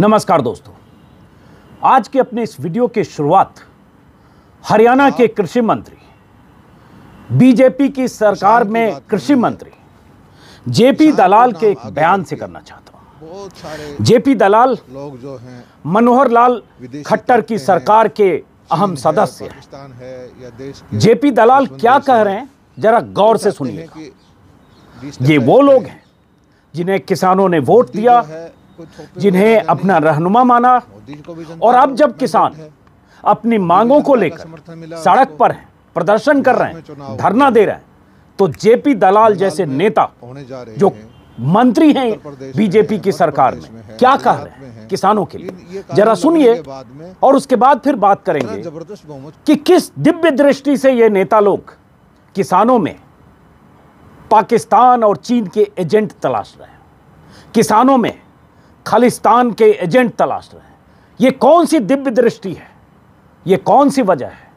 नमस्कार दोस्तों आज के अपने इस वीडियो के शुरुआत हरियाणा के कृषि मंत्री बीजेपी की सरकार में कृषि मंत्री जेपी दलाल के एक बयान से करना चाहता हूं जेपी दलाल लोग जो हैं मनोहर लाल खट्टर की सरकार के अहम सदस्य हैं जेपी दलाल क्या कह रहे हैं जरा गौर से सुनिए ये वो लोग हैं जिन्हें किसानों ने वोट दिया जिन्हें अपना रहनुमा माना और अब जब किसान अपनी मांगों को लेकर तो सड़क पर प्रदर्शन कर रहे हैं धरना दे रहे हैं तो जेपी दलाल जैसे नेता जो मंत्री हैं बीजेपी की सरकार में क्या कह रहे हैं किसानों के लिए जरा सुनिए और उसके बाद फिर बात करेंगे कि किस दिव्य दृष्टि से ये नेता लोग किसानों में पाकिस्तान और चीन के एजेंट तलाश रहे हैं किसानों में खालिस्तान के एजेंट तलाश रहे हैं ये कौन सी दिव्य दृष्टि है ये कौन सी वजह है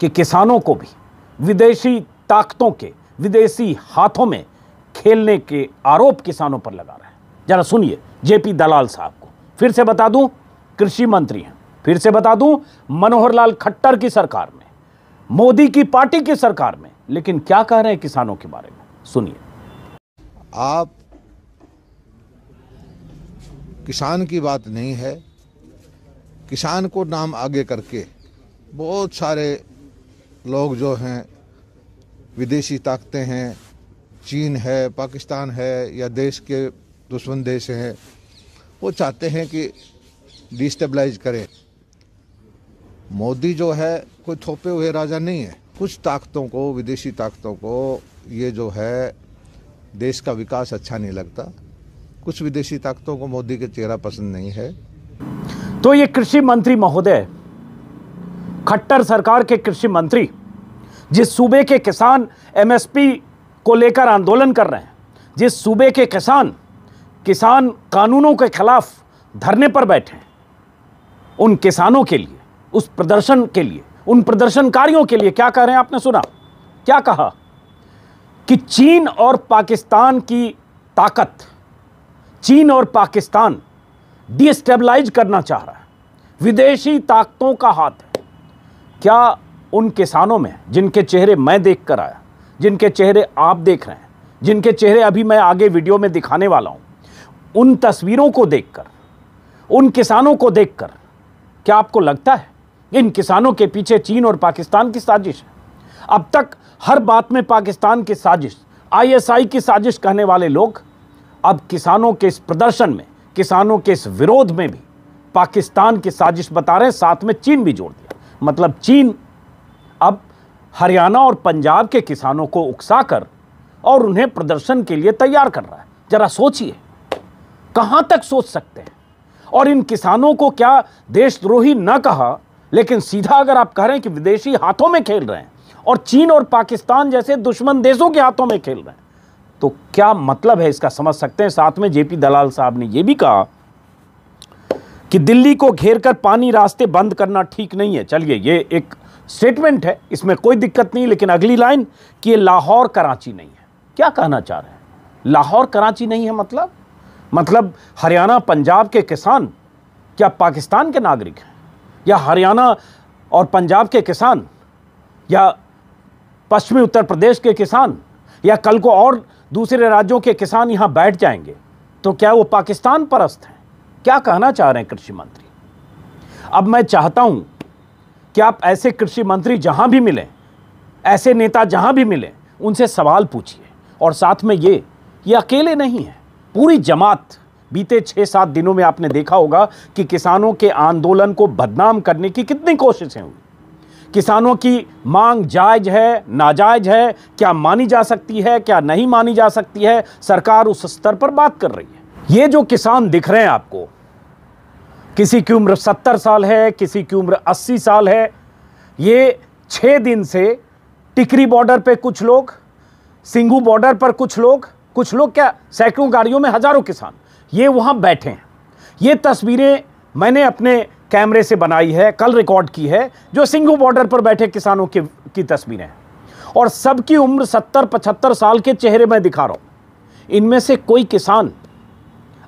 कि किसानों को भी विदेशी ताकतों के विदेशी हाथों में खेलने के आरोप किसानों पर लगा रहे हैं जरा सुनिए जेपी दलाल साहब को फिर से बता दूं कृषि मंत्री हैं फिर से बता दूं मनोहर लाल खट्टर की सरकार में मोदी की पार्टी की सरकार में लेकिन क्या कह रहे हैं किसानों के बारे में सुनिए आप किसान की बात नहीं है किसान को नाम आगे करके बहुत सारे लोग जो हैं विदेशी ताकतें हैं चीन है पाकिस्तान है या देश के दुश्मन देश हैं वो चाहते हैं कि डिस्टेबलाइज करें मोदी जो है कोई थोपे हुए राजा नहीं है कुछ ताकतों को विदेशी ताकतों को ये जो है देश का विकास अच्छा नहीं लगता कुछ विदेशी ताकतों को मोदी के चेहरा पसंद नहीं है तो ये कृषि मंत्री महोदय खट्टर सरकार के कृषि मंत्री जिस सूबे के किसान एमएसपी को लेकर आंदोलन कर रहे हैं जिस सूबे के किसान किसान कानूनों के खिलाफ धरने पर बैठे हैं उन किसानों के लिए उस प्रदर्शन के लिए उन प्रदर्शनकारियों के लिए क्या कह रहे हैं आपने सुना क्या कहा कि चीन और पाकिस्तान की ताकत चीन और पाकिस्तान डिस्टेबलाइज करना चाह रहा है विदेशी ताकतों का हाथ है क्या उन किसानों में जिनके चेहरे मैं देख कर आया जिनके चेहरे आप देख रहे हैं जिनके चेहरे अभी मैं आगे वीडियो में दिखाने वाला हूँ उन तस्वीरों को देखकर उन किसानों को देखकर क्या आपको लगता है इन किसानों के पीछे चीन और पाकिस्तान की साजिश है अब तक हर बात में पाकिस्तान की साजिश आईएसआई की साजिश कहने वाले लोग अब किसानों के इस प्रदर्शन में किसानों के इस विरोध में भी पाकिस्तान की साजिश बता रहे हैं साथ में चीन भी जोड़ दिया मतलब चीन अब हरियाणा और पंजाब के किसानों को उकसा कर और उन्हें प्रदर्शन के लिए तैयार कर रहा है जरा सोचिए कहाँ तक सोच सकते हैं और इन किसानों को क्या देशद्रोही न कहा लेकिन सीधा अगर आप कह रहे हैं कि विदेशी हाथों में खेल रहे हैं और चीन और पाकिस्तान जैसे दुश्मन देशों के हाथों में खेल रहे हैं तो क्या मतलब है इसका समझ सकते हैं साथ में जेपी दलाल साहब ने यह भी कहा कि दिल्ली को घेर कर पानी रास्ते बंद करना ठीक नहीं है चलिए ये एक स्टेटमेंट है इसमें कोई दिक्कत नहीं लेकिन अगली लाइन कि ये लाहौर कराची नहीं है क्या कहना चाह रहे हैं लाहौर कराची नहीं है मतलब मतलब हरियाणा पंजाब के किसान क्या पाकिस्तान के नागरिक हैं या हरियाणा और पंजाब के किसान या पश्चिमी उत्तर प्रदेश के किसान या कल को और दूसरे राज्यों के किसान यहाँ बैठ जाएंगे तो क्या वो पाकिस्तान परस्त हैं क्या कहना चाह रहे हैं कृषि मंत्री अब मैं चाहता हूँ कि आप ऐसे कृषि मंत्री जहाँ भी मिलें ऐसे नेता जहाँ भी मिलें उनसे सवाल पूछिए और साथ में ये ये अकेले नहीं है पूरी जमात बीते छः सात दिनों में आपने देखा होगा कि किसानों के आंदोलन को बदनाम करने की कितनी कोशिशें हुई किसानों की मांग जायज है नाजायज है क्या मानी जा सकती है क्या नहीं मानी जा सकती है सरकार उस स्तर पर बात कर रही है ये जो किसान दिख रहे हैं आपको किसी की उम्र सत्तर साल है किसी की उम्र अस्सी साल है ये छः दिन से टिकरी बॉर्डर पे कुछ लोग सिंगू बॉर्डर पर कुछ लोग कुछ लोग क्या सैकड़ों गाड़ियों में हज़ारों किसान ये वहाँ बैठे हैं ये तस्वीरें मैंने अपने कैमरे से बनाई है कल रिकॉर्ड की है जो सिंघू बॉर्डर पर बैठे किसानों के की तस्वीरें हैं और सबकी उम्र सत्तर पचहत्तर साल के चेहरे में दिखा रहा हूँ इनमें से कोई किसान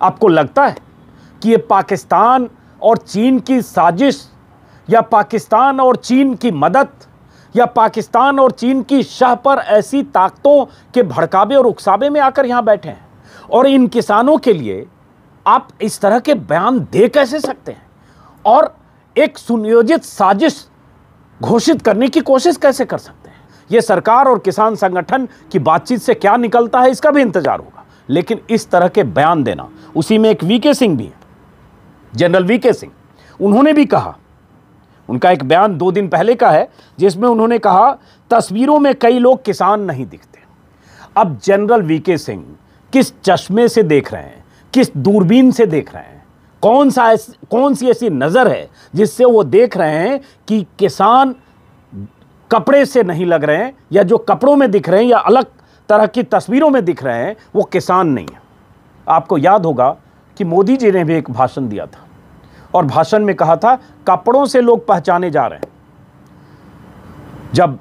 आपको लगता है कि ये पाकिस्तान और चीन की साजिश या पाकिस्तान और चीन की मदद या पाकिस्तान और चीन की शह पर ऐसी ताकतों के भड़कावे और उकसावे में आकर यहाँ बैठे हैं और इन किसानों के लिए आप इस तरह के बयान दे कैसे सकते हैं और एक सुनियोजित साजिश घोषित करने की कोशिश कैसे कर सकते हैं ये सरकार और किसान संगठन की बातचीत से क्या निकलता है इसका भी इंतजार होगा लेकिन इस तरह के बयान देना उसी में एक वीके सिंह भी है जनरल वीके सिंह उन्होंने भी कहा उनका एक बयान दो दिन पहले का है जिसमें उन्होंने कहा तस्वीरों में कई लोग किसान नहीं दिखते अब जनरल वीके सिंह किस चश्मे से देख रहे हैं किस दूरबीन से देख रहे हैं कौन सा कौन सी ऐसी नज़र है जिससे वो देख रहे हैं कि किसान कपड़े से नहीं लग रहे हैं या जो कपड़ों में दिख रहे हैं या अलग तरह की तस्वीरों में दिख रहे हैं वो किसान नहीं है आपको याद होगा कि मोदी जी ने भी एक भाषण दिया था और भाषण में कहा था कपड़ों से लोग पहचाने जा रहे हैं जब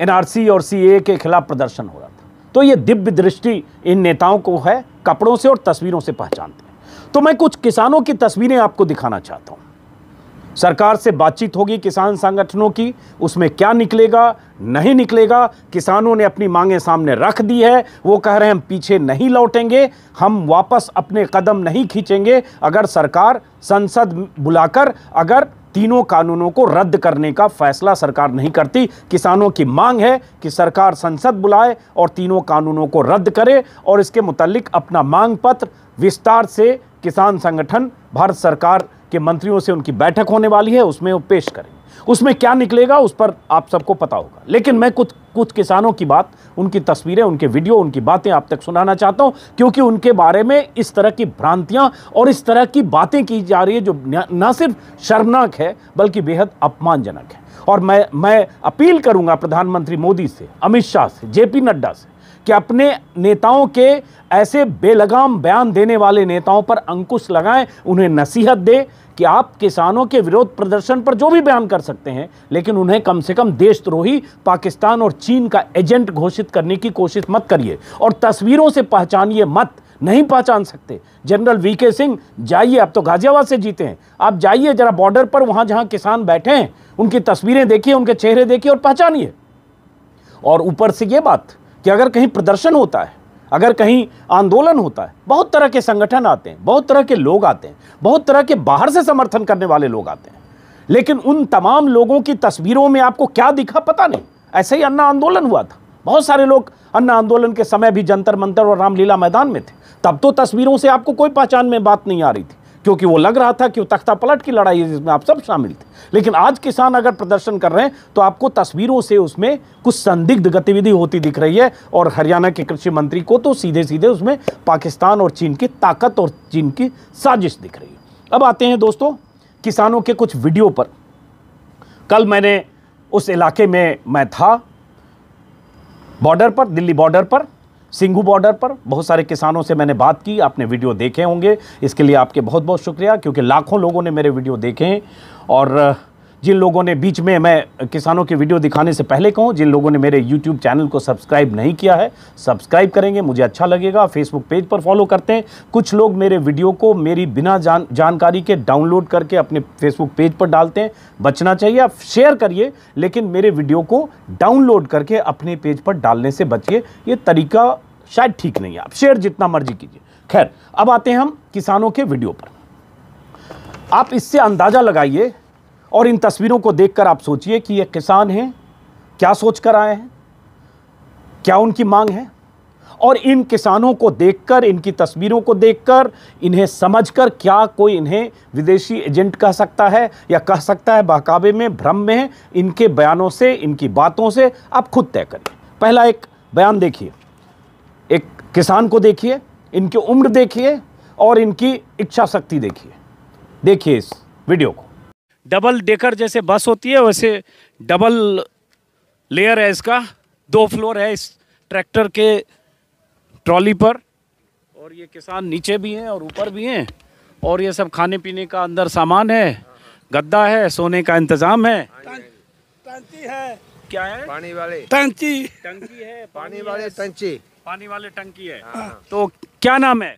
एनआरसी और सीए के खिलाफ प्रदर्शन हो रहा था तो ये दिव्य दृष्टि इन नेताओं को है कपड़ों से और तस्वीरों से पहचानते हैं तो मैं कुछ किसानों की तस्वीरें आपको दिखाना चाहता हूँ सरकार से बातचीत होगी किसान संगठनों की उसमें क्या निकलेगा नहीं निकलेगा किसानों ने अपनी मांगें सामने रख दी है वो कह रहे हैं हम पीछे नहीं लौटेंगे हम वापस अपने कदम नहीं खींचेंगे अगर सरकार संसद बुलाकर अगर तीनों कानूनों को रद्द करने का फैसला सरकार नहीं करती किसानों की मांग है कि सरकार संसद बुलाए और तीनों कानूनों को रद्द करे और इसके मुतलिक अपना मांग पत्र विस्तार से किसान संगठन भारत सरकार के मंत्रियों से उनकी बैठक होने वाली है उसमें वो पेश करेंगे उसमें क्या निकलेगा उस पर आप सबको पता होगा लेकिन मैं कुछ कुछ किसानों की बात उनकी तस्वीरें उनके वीडियो उनकी बातें आप तक सुनाना चाहता हूं क्योंकि उनके बारे में इस तरह की भ्रांतियां और इस तरह की बातें की जा रही है जो न सिर्फ शर्मनाक है बल्कि बेहद अपमानजनक है और मैं मैं अपील करूंगा प्रधानमंत्री मोदी से अमित शाह से जेपी नड्डा से कि अपने नेताओं के ऐसे बेलगाम बयान देने वाले नेताओं पर अंकुश लगाएं उन्हें नसीहत दे कि आप किसानों के विरोध प्रदर्शन पर जो भी बयान कर सकते हैं लेकिन उन्हें कम से कम देशद्रोही पाकिस्तान और चीन का एजेंट घोषित करने की कोशिश मत करिए और तस्वीरों से पहचानिए मत नहीं पहचान सकते जनरल वी के सिंह जाइए आप तो गाजियाबाद से जीते हैं आप जाइए जरा बॉर्डर पर वहाँ जहाँ किसान बैठे हैं उनकी तस्वीरें देखिए उनके चेहरे देखिए और पहचानिए और ऊपर से ये बात कि अगर कहीं प्रदर्शन होता है अगर कहीं आंदोलन होता है बहुत तरह के संगठन आते हैं बहुत तरह के लोग आते हैं बहुत तरह के बाहर से समर्थन करने वाले लोग आते हैं लेकिन उन तमाम लोगों की तस्वीरों में आपको क्या दिखा पता नहीं ऐसे ही अन्ना आंदोलन हुआ था बहुत सारे लोग अन्ना आंदोलन के समय भी जंतर मंतर और रामलीला मैदान में थे तब तो तस्वीरों से आपको कोई पहचान में बात नहीं आ रही थी क्योंकि वो लग रहा था कि वो तख्ता पलट की लड़ाई है जिसमें आप सब शामिल थे लेकिन आज किसान अगर प्रदर्शन कर रहे हैं तो आपको तस्वीरों से उसमें कुछ संदिग्ध गतिविधि होती दिख रही है और हरियाणा के कृषि मंत्री को तो सीधे सीधे उसमें पाकिस्तान और चीन की ताकत और चीन की साजिश दिख रही है अब आते हैं दोस्तों किसानों के कुछ वीडियो पर कल मैंने उस इलाके में मैं था बॉर्डर पर दिल्ली बॉर्डर पर सिंघू बॉर्डर पर बहुत सारे किसानों से मैंने बात की आपने वीडियो देखे होंगे इसके लिए आपके बहुत बहुत शुक्रिया क्योंकि लाखों लोगों ने मेरे वीडियो देखे हैं और जिन लोगों ने बीच में मैं किसानों की वीडियो दिखाने से पहले कहूँ जिन लोगों ने मेरे यूट्यूब चैनल को सब्सक्राइब नहीं किया है सब्सक्राइब करेंगे मुझे अच्छा लगेगा फेसबुक पेज पर फॉलो करते हैं कुछ लोग मेरे वीडियो को मेरी बिना जान जानकारी के डाउनलोड करके अपने फेसबुक पेज पर डालते हैं बचना चाहिए आप शेयर करिए लेकिन मेरे वीडियो को डाउनलोड करके अपने पेज पर डालने से बचिए ये तरीका शायद ठीक नहीं है आप शेयर जितना मर्जी कीजिए खैर अब आते हैं हम किसानों के वीडियो पर आप इससे अंदाज़ा लगाइए और इन तस्वीरों को देखकर आप सोचिए कि ये किसान हैं क्या सोच कर आए हैं क्या उनकी मांग है और इन किसानों को देखकर इनकी तस्वीरों को देखकर इन्हें समझकर क्या कोई इन्हें विदेशी एजेंट कह सकता है या कह सकता है बहकावे में भ्रम में है इनके बयानों से इनकी बातों से आप खुद तय करें पहला एक बयान देखिए एक किसान को देखिए इनकी उम्र देखिए और इनकी इच्छा शक्ति देखिए देखिए इस वीडियो को डबल डेकर जैसे बस होती है वैसे डबल लेयर है इसका दो फ्लोर है इस ट्रैक्टर के ट्रॉली पर और ये किसान नीचे भी हैं और ऊपर भी हैं और ये सब खाने पीने का अंदर सामान है गद्दा है सोने का इंतजाम है टंकी है क्या है पानी वाले टंकी टंकी है पानी वाले टंकी पानी वाले टंकी है हाँ। तो क्या नाम है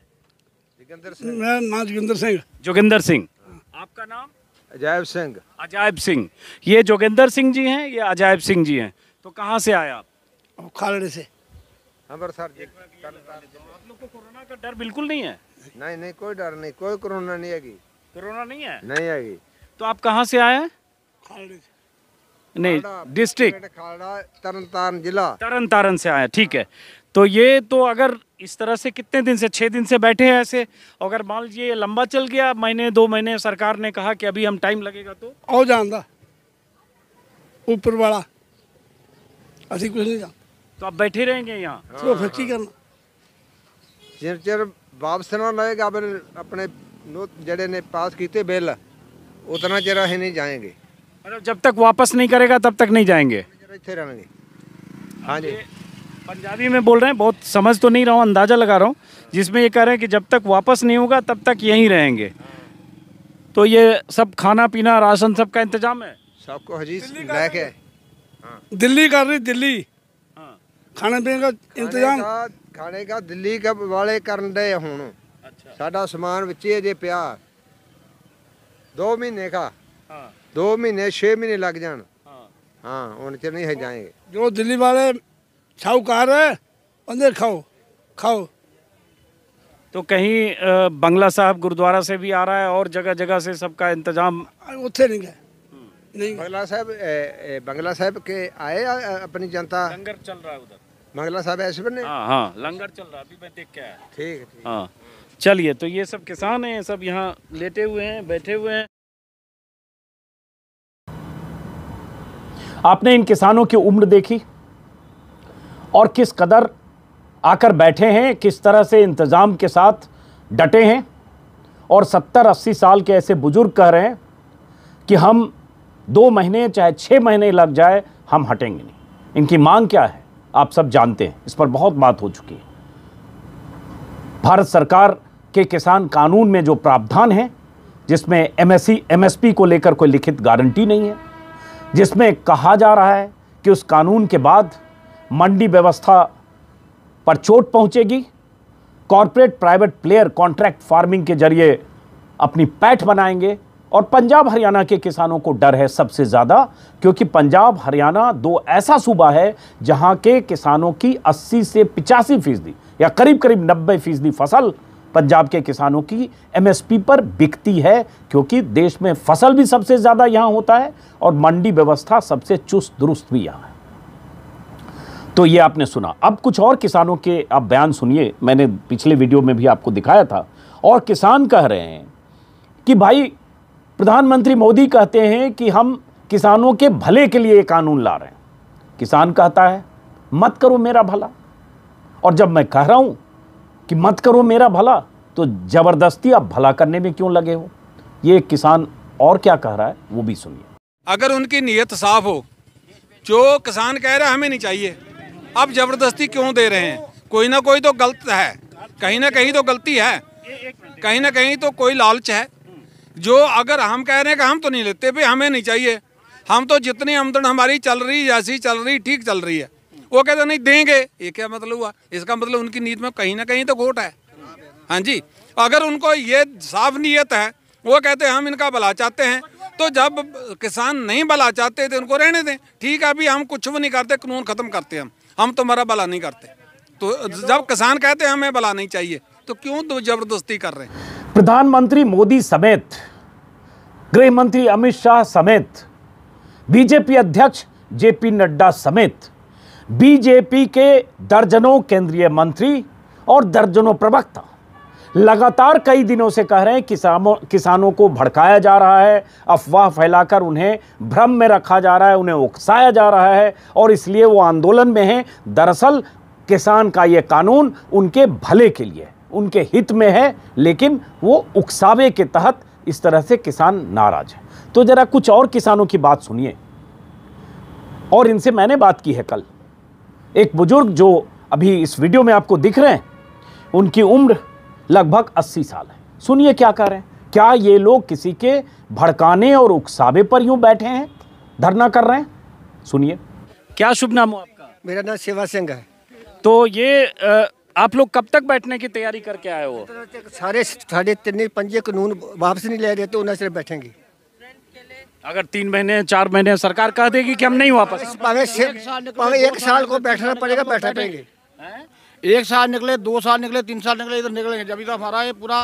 जोगिंदर सिंह जोगिंदर सिंह जोगिंदर सिंह आपका नाम अजायब सिंह अजायब सिंह ये जोगेंद्र सिंह जी हैं ये अजायब सिंह जी हैं तो कहाँ से आए आप खालड़े से अमृतसर जी आप लोग को कोरोना का डर बिल्कुल नहीं है नहीं नहीं कोई डर नहीं कोई कोरोना नहीं आएगी कोरोना नहीं है नहीं आएगी तो आप कहाँ से आए खालड़े से नहीं डिस्ट्रिक्ट तरन तारण जिला तरन तारण से आए ठीक है तो ये तो अगर इस तरह से कितने दिन से छः दिन से बैठे हैं ऐसे अगर मान लीजिए लंबा चल गया महीने दो महीने सरकार ने कहा कि अभी हम टाइम लगेगा तो और जानता ऊपर वाला अभी कुछ नहीं जान तो आप बैठे रहेंगे यहाँ हाँ, तो ਫਿਰ ਕੀ ਕਰਨਾ ਜਿੰਨ ਚਿਰ ਵਾਪਸ ਨਾ ਲਏਗਾ अपने ਆਪਣੇ ਨੋ- ਜਿਹੜੇ ਨੇ ਪਾਸ ਕੀਤੇ ਬਿੱਲ ਉਤਨਾ ਚਿਰ ਅਸੀਂ ਨਹੀਂ मतलब जब तक वापस नहीं करेगा तब तक नहीं जाएंगे इतने रहेंगे हाँ जी पंजाबी में बोल रहे हैं बहुत समझ तो नहीं रहा हूँ अंदाज़ा लगा रहा हूँ जिसमें ये कह रहे हैं कि जब तक वापस नहीं होगा तब तक यहीं रहेंगे तो ये सब खाना पीना राशन सब का इंतजाम है सबको हजीज है हाँ। दिल्ली कर रही दिल्ली हाँ। खाने पीने का इंतजाम खाने का दिल्ली का वाले कर ਦੇ ਹੁਣ ਸਾਡਾ ਸਮਾਨ ਵਿੱਚੇ ਜੇ ਪਿਆ दो महीने ਦਾ ਹਾਂ 2 ਮਹੀਨੇ 6 ਮਹੀਨੇ ਲੱਗ ਜਾਣ ਹਾਂ ਹਾਂ ਹੁਣ ਚ ਨਹੀਂ ਹੈ ਜਾਏਗੇ साहूकार है अंदर खाओ खाओ तो कहीं बंगला साहब गुरुद्वारा से भी आ रहा है और जगह जगह से सबका इंतजाम उठे नहीं गए हम्म। नहीं बंगला साहब बंगला साहब के आए अपनी जनता लंगर चल रहा है उधर बंगला साहब ऐसे बने हाँ हाँ लंगर चल रहा अभी मैं देख के आया ठीक है, हाँ चलिए तो ये सब किसान हैं सब यहाँ लेटे हुए हैं बैठे हुए हैं आपने इन किसानों की उम्र देखी और किस कदर आकर बैठे हैं किस तरह से इंतज़ाम के साथ डटे हैं और सत्तर अस्सी साल के ऐसे बुज़ुर्ग कह रहे हैं कि हम दो महीने चाहे छः महीने लग जाए हम हटेंगे नहीं इनकी मांग क्या है आप सब जानते हैं इस पर बहुत बात हो चुकी है भारत सरकार के किसान कानून में जो प्रावधान हैं जिसमें एमएससी एमएसपी को लेकर कोई लिखित गारंटी नहीं है जिसमें कहा जा रहा है कि उस कानून के बाद मंडी व्यवस्था पर चोट पहुंचेगी corporate private player contract farming के जरिए अपनी पैठ बनाएंगे और पंजाब हरियाणा के किसानों को डर है सबसे ज़्यादा क्योंकि पंजाब हरियाणा दो ऐसा सूबा है जहाँ के किसानों की 80 से पिचासी फीसदी या करीब करीब 90 फीसदी फसल पंजाब के किसानों की एमएसपी पर बिकती है क्योंकि देश में फसल भी सबसे ज़्यादा यहाँ होता है और मंडी व्यवस्था सबसे चुस्त दुरुस्त भी यहाँ है तो ये आपने सुना अब कुछ और किसानों के आप बयान सुनिए मैंने पिछले वीडियो में भी आपको दिखाया था और किसान कह रहे हैं कि भाई प्रधानमंत्री मोदी कहते हैं कि हम किसानों के भले के लिए कानून ला रहे हैं किसान कहता है मत करो मेरा भला और जब मैं कह रहा हूं कि मत करो मेरा भला तो ज़बरदस्ती आप भला करने में क्यों लगे हो ये किसान और क्या कह रहा है वो भी सुनिए अगर उनकी नीयत साफ हो जो किसान कह रहा है हमें नहीं चाहिए अब जबरदस्ती क्यों दे रहे हैं कोई ना कोई तो गलत है कहीं ना कहीं तो गलती है कहीं ना कहीं तो कोई लालच है जो अगर हम कह रहे हैं कि हम तो नहीं लेते भाई हमें नहीं चाहिए हम तो जितनी आमदन हमारी चल रही जैसी चल रही ठीक चल रही है वो कहते नहीं देंगे ये क्या मतलब हुआ इसका मतलब उनकी नीत में कहीं ना कहीं तो घोट है हाँ जी अगर उनको ये साफ नीयत है वो कहते हैं हम इनका भला चाहते हैं तो जब किसान नहीं भला चाहते थे तो उनको रहने दें ठीक है अभी हम कुछ भी नहीं करते कानून ख़त्म करते हम हम तुम्हारा तो भला नहीं करते तो जब किसान कहते हैं हमें भला नहीं चाहिए तो क्यों तो जबरदस्ती कर रहे हैं प्रधानमंत्री मोदी समेत गृह मंत्री अमित शाह समेत बीजेपी अध्यक्ष जे पी नड्डा समेत बीजेपी के दर्जनों केंद्रीय मंत्री और दर्जनों प्रवक्ता लगातार कई दिनों से कह रहे हैं किसानों किसानों को भड़काया जा रहा है अफवाह फैलाकर उन्हें भ्रम में रखा जा रहा है उन्हें उकसाया जा रहा है और इसलिए वो आंदोलन में हैं दरअसल किसान का ये कानून उनके भले के लिए उनके हित में है लेकिन वो उकसावे के तहत इस तरह से किसान नाराज है तो ज़रा कुछ और किसानों की बात सुनिए और इनसे मैंने बात की है कल एक बुज़ुर्ग जो अभी इस वीडियो में आपको दिख रहे हैं उनकी उम्र लगभग 80 साल है सुनिए क्या कर रहे हैं क्या ये लोग किसी के भड़काने और उकसावे पर यूं बैठे हैं धरना कर रहे हैं सुनिए क्या शुभ नाम हो आपका मेरा नाम सेवा सिंह है तो ये आप लोग कब तक बैठने की तैयारी करके आए हो सारे साढ़े तीन पंजे कानून वापस नहीं ले रहे तो उन्हें सिर्फ बैठेंगे अगर तीन महीने चार महीने सरकार कह देगी कि हम नहीं वापस एक साल को बैठना पड़ेगा बैठा पड़ेंगे एक साल निकले दो साल निकले तीन साल निकले इधर निकलेंगे जब इधर हमारा ये पूरा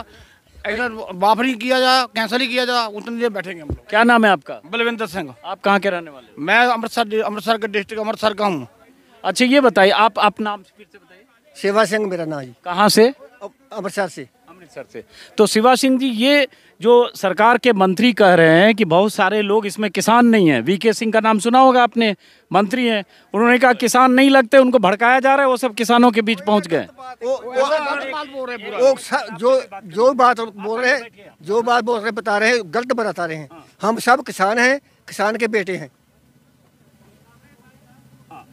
इधर वाफ नहीं किया जाए कैंसिल ही किया जाए उतने देर बैठेंगे हम लोग क्या नाम है आपका बलविंदर सिंह आप कहाँ के रहने वाले मैं अमृतसर अमृतसर के डिस्ट्रिक्ट अमृतसर का हूँ अच्छा ये बताइए आप आप नाम फिर से बताइए सेवा सिंह मेरा नाम जी कहाँ से अमृतसर से सर से तो शिवा सिंह जी ये जो सरकार के मंत्री कह रहे हैं कि बहुत सारे लोग इसमें किसान नहीं हैं वी के सिंह का नाम सुना होगा आपने मंत्री हैं उन्होंने कहा किसान नहीं लगते उनको भड़काया जा रहा है वो सब किसानों के बीच पहुंच गए वो, वो, जो जो बात बोल रहे हैं जो बात बोल रहे बता रहे हैं गलत बता रहे हैं हम सब किसान हैं किसान के बेटे हैं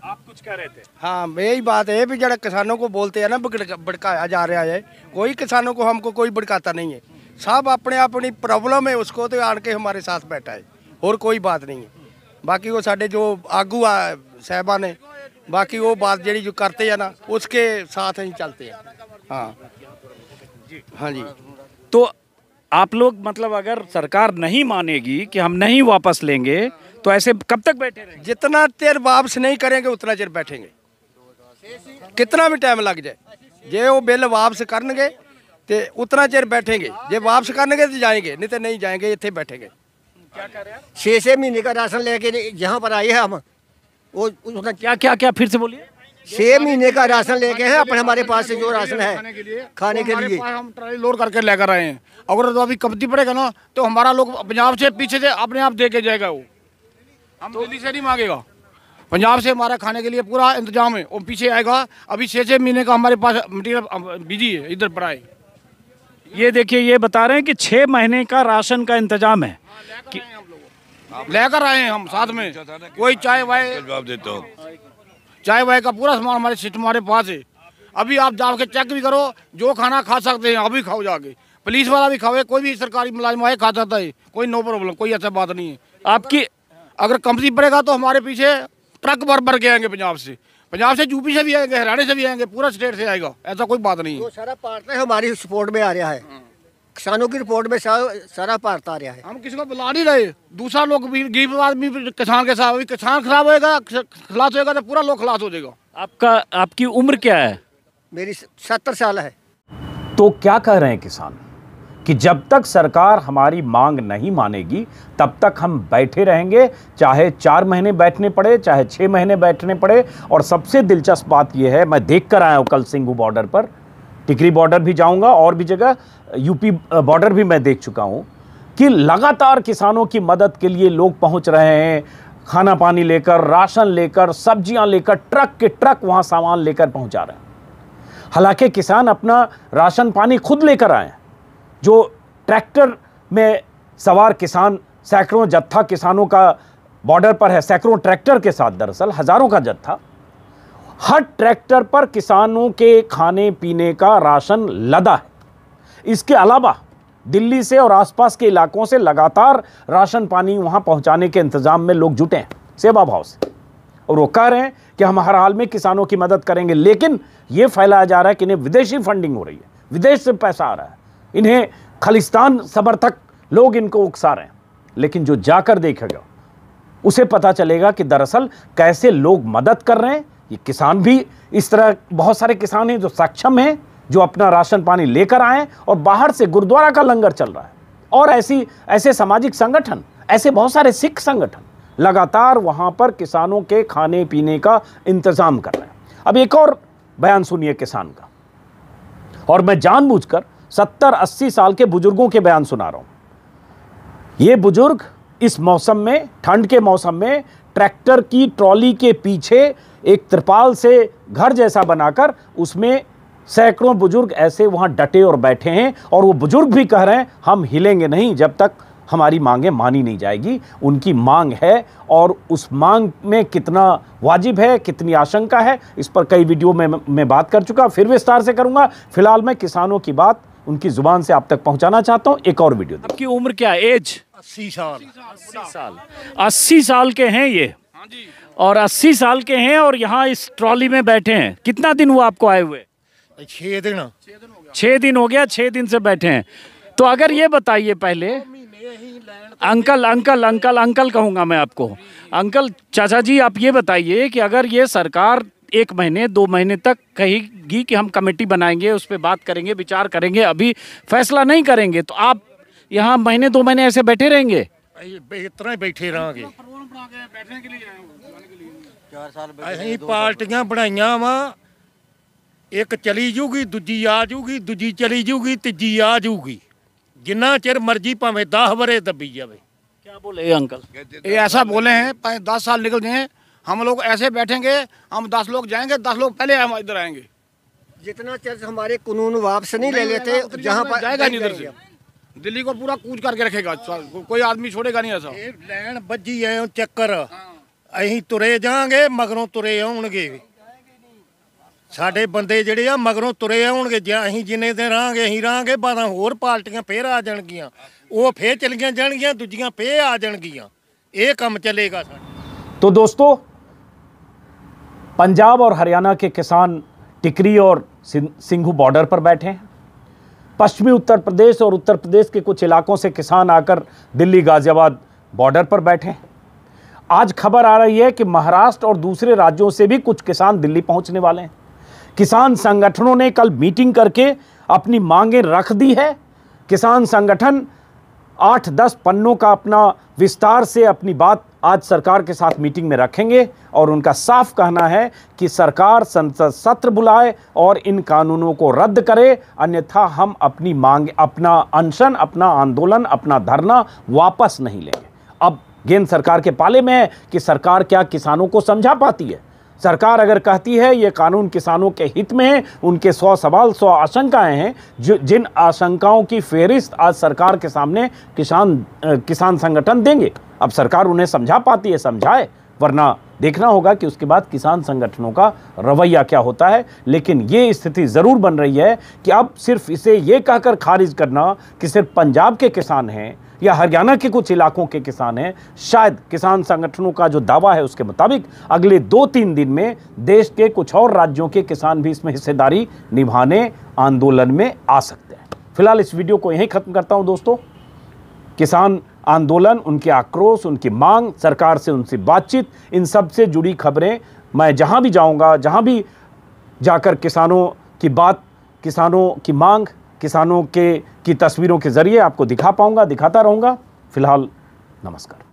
आप कुछ कह रहे थे हाँ यही बात है भी जरा किसानों को बोलते हैं ना भड़काया जा रहा है कोई किसानों को हमको कोई भड़काता नहीं है सब अपने अपनी प्रॉब्लम है उसको तो आड़ हमारे साथ बैठा है और कोई बात नहीं है बाकी वो साढ़े जो आगू साहबान है बाकी वो बात जी जो करते हैं ना उसके साथ ही चलते हैं हाँ हाँ जी तो आप लोग मतलब अगर सरकार नहीं मानेगी कि हम नहीं वापस लेंगे तो ऐसे कब तक बैठे रहेंगे जितना देर वापस नहीं करेंगे उतना देर बैठेंगे कितना भी टाइम लग जाए जे वो बिल वापस करेंगे तो उतना चेर बैठेंगे जे वापस ਕਰਨਗੇ तो जाएंगे नहीं तो नहीं जाएंगे इतने बैठेंगे छे छे महीने का राशन लेके यहाँ पर आए हैं हम वो उसका क्या क्या क्या फिर से बोलिए छह महीने का राशन लेके हैं अपने हमारे पास से जो राशन है खाने के लिए हम ट्राली लोड करके लेकर आए हैं अगर तो अभी कब्जी पड़ेगा ना तो हमारा लोग पंजाब से पीछे से अपने आप दे के जाएगा वो हम तो दिल्ली से नहीं मांगेगा पंजाब से हमारा खाने के लिए पूरा इंतजाम है और पीछे आएगा अभी छः छः महीने का हमारे पास मटीरियल बिजी है इधर पड़ा आए ये देखिए ये बता रहे हैं कि छः महीने का राशन का इंतजाम है हाँ, लेकर आए हैं हम साथ में कोई चाय वाय जवाब देता हूँ चाय वाय का पूरा सामान हमारे सिस्टम हमारे पास है अभी आप जाके चेक भी करो जो खाना खा सकते हैं अभी खाओ जाके पुलिस वाला भी खाओ कोई भी सरकारी मुलाजिम आए खा सकता है कोई नो प्रॉब्लम कोई ऐसा बात नहीं है आपकी अगर कंपनी पड़ेगा तो हमारे पीछे ट्रक भर भर के आएंगे पंजाब से पंजाब से यूपी से भी आएंगे हरियाणा से भी आएंगे पूरा स्टेट से आएगा ऐसा कोई बात नहीं है तो सारा पार्टनर हमारी सपोर्ट में आ रहा है हाँ। किसानों की रिपोर्ट में सारा भारत आ रहा है हम किसी को बुला नहीं रहे दूसरा लोग भी गरीब आदमी किसान के साथ किसान खराब होएगा खलास होएगा तो पूरा लोग खलास हो जाएगा आपका आपकी उम्र क्या है मेरी सत्तर साल है तो क्या कह रहे हैं किसान कि जब तक सरकार हमारी मांग नहीं मानेगी तब तक हम बैठे रहेंगे चाहे चार महीने बैठने पड़े चाहे छः महीने बैठने पड़े और सबसे दिलचस्प बात यह है मैं देख कर आया हूँ कल सिंघू बॉर्डर पर टिकरी बॉर्डर भी जाऊँगा और भी जगह यूपी बॉर्डर भी मैं देख चुका हूँ कि लगातार किसानों की मदद के लिए लोग पहुँच रहे हैं खाना पानी लेकर राशन लेकर सब्जियाँ लेकर ट्रक के ट्रक वहाँ सामान लेकर पहुँचा रहे हैं हालांकि किसान अपना राशन पानी खुद लेकर आए जो ट्रैक्टर में सवार किसान सैकड़ों जत्था किसानों का बॉर्डर पर है सैकड़ों ट्रैक्टर के साथ दरअसल हज़ारों का जत्था हर ट्रैक्टर पर किसानों के खाने पीने का राशन लदा है इसके अलावा दिल्ली से और आसपास के इलाकों से लगातार राशन पानी वहाँ पहुँचाने के इंतज़ाम में लोग जुटे हैं सेवा भाव से और वो कह रहे हैं कि हम हर हाल में किसानों की मदद करेंगे लेकिन ये फैलाया जा रहा है कि इन्हें विदेशी फंडिंग हो रही है विदेश से पैसा आ रहा है इन्हें खालिस्तान समर्थक लोग इनको उकसा रहे हैं लेकिन जो जाकर देखेगा उसे पता चलेगा कि दरअसल कैसे लोग मदद कर रहे हैं ये किसान भी इस तरह बहुत सारे किसान हैं जो सक्षम हैं जो अपना राशन पानी लेकर आए और बाहर से गुरुद्वारा का लंगर चल रहा है और ऐसी ऐसे सामाजिक संगठन ऐसे बहुत सारे सिख संगठन लगातार वहाँ पर किसानों के खाने पीने का इंतज़ाम कर रहे हैं अब एक और बयान सुनिए किसान का और मैं जानबूझकर सत्तर अस्सी साल के बुजुर्गों के बयान सुना रहा हूँ ये बुजुर्ग इस मौसम में ठंड के मौसम में ट्रैक्टर की ट्रॉली के पीछे एक त्रिपाल से घर जैसा बनाकर उसमें सैकड़ों बुजुर्ग ऐसे वहाँ डटे और बैठे हैं और वो बुजुर्ग भी कह रहे हैं हम हिलेंगे नहीं जब तक हमारी मांगें मानी नहीं जाएगी उनकी मांग है और उस मांग में कितना वाजिब है कितनी आशंका है इस पर कई वीडियो में मैं बात कर चुका फिर विस्तार से करूँगा फिलहाल मैं किसानों की बात उनकी ज़ुबान से आप तक पहुंचाना चाहता हूं एक और वीडियो आपकी उम्र क्या है एज अस्सी साल अस्सी साल अस्सी साल के हैं ये हाँ और अस्सी साल के हैं और यहाँ इस ट्रॉली में बैठे हैं कितना दिन हुआ आपको आए हुए छह दिन छह दिन हो गया छह दिन से बैठे हैं तो अगर ये बताइए पहले अंकल अंकल अंकल अंकल कहूंगा मैं आपको अंकल चाचा जी आप ये बताइए कि अगर ये सरकार एक महीने दो महीने तक कहेगी कि हम कमेटी बनाएंगे उस पर बात करेंगे विचार करेंगे अभी फैसला नहीं करेंगे तो आप यहाँ महीने दो महीने ऐसे बैठे रहेंगे इतना ही बैठे रहेंगे ਅਸੀਂ बनाइया ਬਣਾਈਆਂ एक चली जूगी दूजी आ जूगी दूजी चली जूगी तीजी आ जूगी जिन्ना ਜਿੰਨਾ मर्जी भावे दस 10 दबी जाए क्या बोले अंकल ये ऐसा बोले हैं पाँच दस साल निकल जाए हम लोग ऐसे बैठेंगे हम दस लोग जाएंगे दस लोग पहले हम इधर आएंगे जितना चर्च हमारे कानून वापस नहीं, ले लेते तो जहाँ पर जाएगा नहीं इधर से दिल्ली को पूरा कूच करके रखेगा कोई आदमी छोड़ेगा नहीं ऐसा लैंड बजी है चक्कर हाँ। अही तुरे जाएंगे मगरों तुरे आने साडे बंदे जेडे आ मगरों तुरे आने ਜਾਂ ਅਸੀਂ ਜਿੰਨੇ ਦਿਨ ਰਾਂਗੇ ਅਸੀਂ ਰਾਂਗੇ ਬਾਦਾਂ ਹੋਰ ਪਾਰਟੀਆਂ ਫੇਰ ਆ ਜਾਣਗੀਆਂ ਉਹ ਫੇਰ ਚਲੀਆਂ ਜਾਣਗੀਆਂ ਦੂਜੀਆਂ ਫੇਰ ਆ ਜਾਣਗੀਆਂ ਇਹ ਕੰਮ ਚੱਲੇਗਾ ਸਾਡਾ ਤੋ पंजाब और हरियाणा के किसान टिकरी और सिंघू बॉर्डर पर बैठे हैं पश्चिमी उत्तर प्रदेश और उत्तर प्रदेश के कुछ इलाकों से किसान आकर दिल्ली गाज़ियाबाद बॉर्डर पर बैठे हैं आज खबर आ रही है कि महाराष्ट्र और दूसरे राज्यों से भी कुछ किसान दिल्ली पहुंचने वाले हैं किसान संगठनों ने कल मीटिंग करके अपनी मांगें रख दी है किसान संगठन आठ दस पन्नों का अपना विस्तार से अपनी बात आज सरकार के साथ मीटिंग में रखेंगे और उनका साफ कहना है कि सरकार संसद सत्र बुलाए और इन कानूनों को रद्द करे अन्यथा हम अपनी मांग अपना अनशन अपना आंदोलन अपना धरना वापस नहीं लेंगे अब गेंद सरकार के पाले में है कि सरकार क्या किसानों को समझा पाती है सरकार अगर कहती है ये कानून किसानों के हित में है उनके सौ सवाल सौ आशंकाएं हैं जो जिन आशंकाओं की फेरिस्त आज सरकार के सामने किसान किसान संगठन देंगे अब सरकार उन्हें समझा पाती है समझाए वरना देखना होगा कि उसके बाद किसान संगठनों का रवैया क्या होता है लेकिन ये स्थिति ज़रूर बन रही है कि अब सिर्फ इसे ये कहकर खारिज करना कि सिर्फ पंजाब के किसान हैं या हरियाणा के कुछ इलाकों के किसान हैं शायद किसान संगठनों का जो दावा है उसके मुताबिक अगले दो तीन दिन में देश के कुछ और राज्यों के किसान भी इसमें हिस्सेदारी निभाने आंदोलन में आ सकते हैं फिलहाल इस वीडियो को यहीं ख़त्म करता हूँ दोस्तों किसान आंदोलन उनके आक्रोश उनकी मांग सरकार से उनसे बातचीत इन सब से जुड़ी खबरें मैं जहाँ भी जाऊँगा जहाँ भी जाकर किसानों की बात किसानों की मांग किसानों के की तस्वीरों के ज़रिए आपको दिखा पाऊँगा दिखाता रहूँगा फ़िलहाल नमस्कार